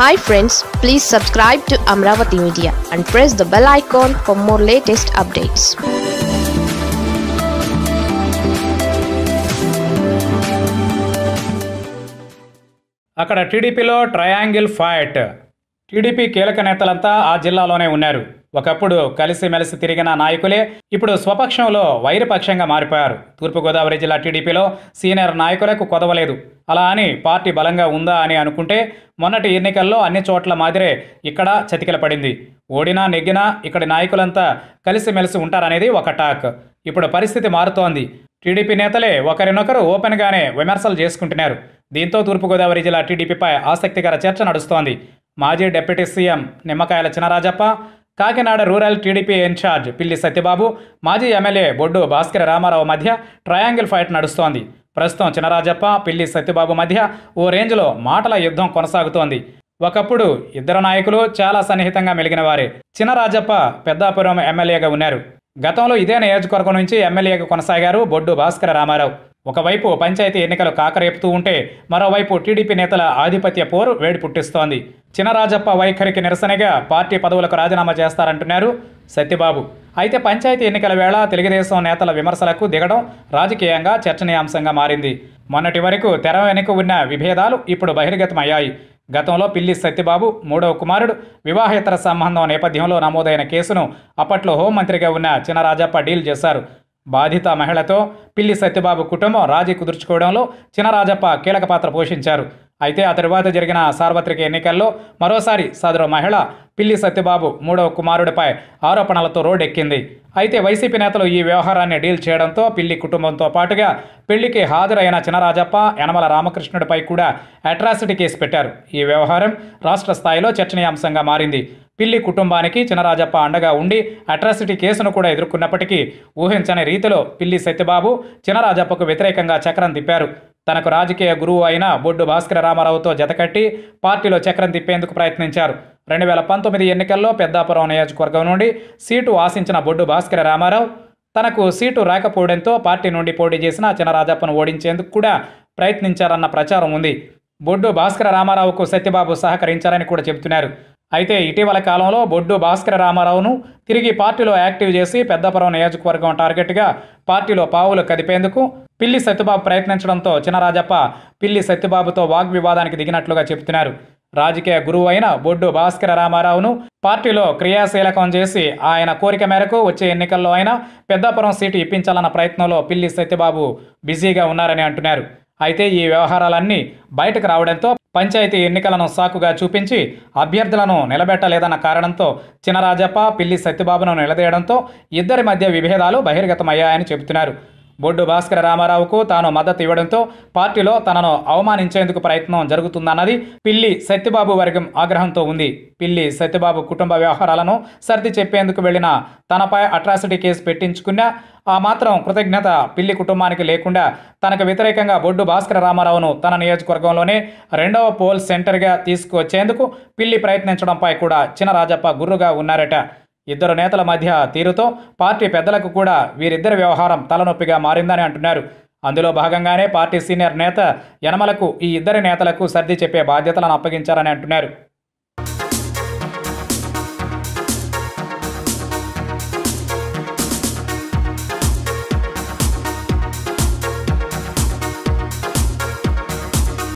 hi friends please subscribe to Amaravati Media and press the bell icon for more latest updates అక్కడ టీడీపీలో triangle fight TDP కీలక నేతలంతా ఆ జిల్లాలోనే ఉన్నారు ఒకప్పుడు కలిసిమెలిసి తిరిగిన నాయకులే ఇప్పుడు స్వపక్షంలో వైరపక్షంగా మారిపోయారు తూర్పుగోదావరి జిల్లా టీడీపీలో సీనియర్ నాయకులకు కొదవలేదు అలా అని పార్టీ బలంగా ఉందా అని అనుకుంటే మొన్నటి ఎన్నికల్లో అన్ని చోట్ల మాదిరే ఇక్కడ చతికిల పడింది ఓడినా నెగ్గినా ఇక్కడి నాయకులంతా కలిసిమెలిసి ఉంటారనేది ఒక టాక్ ఇప్పుడు పరిస్థితి మారుతోంది టీడీపీ నేతలే ఒకరినొకరు ఓపెన్గానే విమర్శలు చేసుకుంటున్నారు దీంతో తూర్పుగోదావరి జిల్లా టీడీపీపై ఆసక్తికర చర్చ నడుస్తోంది మాజీ deputy CM Nimmakayala Chinarajappa Kakinada rural TDP incharge Pilli Satyababu మాజీ ఎమ్మెల్యే బొడ్డు భాస్కర రామారావు మధ్య ట్రయాంగిల్ ఫైట్ నడుస్తోంది ప్రస్తుతం చినరాజప్ప పిల్లి సత్యబాబు మధ్య ఓ రేంజ్లో మాటల యుద్ధం కొనసాగుతోంది ఒకప్పుడు ఇద్దరు నాయకులు చాలా సన్నిహితంగా మెలిగిన వారే చినరాజప్ప పెద్దాపురం ఎమ్మెల్యేగా ఉన్నారు గతంలో ఇదే నియోజకవర్గం నుంచి ఎమ్మెల్యేగా కొనసాగారు బొడ్డు భాస్కర రామారావు ఒకవైపు పంచాయతీ ఎన్నికలు కాకరేపుతూ ఉంటే మరోవైపు టీడీపీ నేతల ఆధిపత్య పోరు వేడి పుట్టిస్తోంది చినరాజప్ప వైఖరికి నిరసనగా పార్టీ పదవులకు రాజీనామా చేస్తారంటున్నారు సత్యబాబు అయితే పంచాయతీ ఎన్నికల వేళ తెలుగుదేశం నేతల విమర్శలకు దిగడం రాజకీయంగా చర్చనీయాంశంగా మారింది మొన్నటి వరకు తెర వెనుక ఉన్న విభేదాలు ఇప్పుడు బహిర్గతమయ్యాయి గతంలో పిల్లి సత్యబాబు మూడవ కుమారుడు వివాహేతర సంబంధం నేపథ్యంలో నమోదైన కేసును అప్పట్లో హోంమంత్రిగా ఉన్న చినరాజప్ప డీల్ చేశారు బాధిత మహిళతో పిల్లి సత్యబాబు కుటుంబం రాజీ కుదుర్చుకోవడంలో చినరాజప్ప కీలక పాత్ర పోషించారు అయితే ఆ తరువాత జరిగిన సార్వత్రిక ఎన్నికల్లో మరోసారి సదరు మహిళ పిల్లి సత్యబాబు మూడవ కుమారుడిపై ఆరోపణలతో ఎక్కింది అయితే వైసీపీ నేతలు ఈ వ్యవహారాన్ని డీల్ చేయడంతో పిల్లి కుటుంబంతో పాటుగా పెళ్లికి హాజరైన చినరాజప్ప యనమల రామకృష్ణుడిపై కూడా అట్రాసిటీ కేసు పెట్టారు ఈ వ్యవహారం రాష్ట్ర స్థాయిలో చర్చనీయాంశంగా మారింది పిల్లి కుటుంబానికి చినరాజప్ప అండగా ఉండి అట్రాసిటీ కేసును కూడా ఎదుర్కొన్నప్పటికీ ఊహించని రీతిలో పిల్లి సత్యబాబు చినరాజప్పకు వ్యతిరేకంగా చక్రం తిప్పారు తనకు రాజకీయ గురువు అయిన బొడ్డు భాస్కర రామారావుతో జతకట్టి పార్టీలో చక్రం తిప్పేందుకు ప్రయత్నించారు రెండు వేల పంతొమ్మిది ఎన్నికల్లో పెద్దాపురం నియోజకవర్గం నుండి సీటు ఆశించిన బొడ్డు భాస్కర రామారావు తనకు సీటు రాకపోవడంతో పార్టీ నుండి పోటీ చేసిన చినరాజప్పను ఓడించేందుకు కూడా ప్రయత్నించారన్న ప్రచారం ఉంది బొడ్డు భాస్కర రామారావుకు సత్యబాబు సహకరించారని కూడా చెబుతున్నారు అయితే ఇటీవల కాలంలో బొడ్డు భాస్కర రామారావును తిరిగి పార్టీలో యాక్టివ్ చేసి పెద్దపురం నియోజకవర్గం టార్గెట్గా పార్టీలో పావులు కదిపేందుకు పిల్లి సత్యబాబు ప్రయత్నించడంతో చినరాజప్ప పిల్లి సత్యబాబుతో వాగ్వివాదానికి దిగినట్లుగా చెబుతున్నారు రాజకీయ గురువు అయిన బొడ్డు భాస్కర రామారావును పార్టీలో క్రియాశీలకం చేసి ఆయన కోరిక మేరకు వచ్చే ఎన్నికల్లో అయినా పెద్దపురం సీటు ఇప్పించాలన్న ప్రయత్నంలో పిల్లి సత్యబాబు బిజీగా ఉన్నారని అంటున్నారు అయితే ఈ వ్యవహారాలన్నీ బయటకు రావడంతో పంచాయతీ ఎన్నికలను సాకుగా చూపించి అభ్యర్థులను నిలబెట్టలేదన్న కారణంతో చినరాజప్ప పిల్లి సత్యబాబును నిలదీయడంతో ఇద్దరి మధ్య విభేదాలు బహిర్గతమయ్యాయని చెబుతున్నారు బొడ్డు భాస్కర రామారావుకు తాను మద్దతు ఇవ్వడంతో పార్టీలో తనను అవమానించేందుకు ప్రయత్నం జరుగుతుందన్నది పిల్లి సత్యబాబు వర్గం ఆగ్రహంతో ఉంది పిల్లి సత్యబాబు కుటుంబ వ్యవహారాలను సర్ది చెప్పేందుకు వెళ్లిన తనపై అట్రాసిటీ కేసు పెట్టించుకున్న ఆ మాత్రం కృతజ్ఞత పిల్లి కుటుంబానికి లేకుండా తనకు వ్యతిరేకంగా బొడ్డు భాస్కర రామారావును తన నియోజకవర్గంలోనే రెండవ పోల్ సెంటర్గా తీసుకువచ్చేందుకు పిల్లి ప్రయత్నించడంపై కూడా చినరాజప్ప గుర్రుగా ఉన్నారట ఇద్దరు నేతల మధ్య తీరుతో పార్టీ పెద్దలకు కూడా వీరిద్దరి వ్యవహారం తలనొప్పిగా మారిందని అంటున్నారు అందులో భాగంగానే పార్టీ సీనియర్ నేత యనమలకు ఈ ఇద్దరి నేతలకు సర్ది చెప్పే బాధ్యతలను అప్పగించారని అంటున్నారు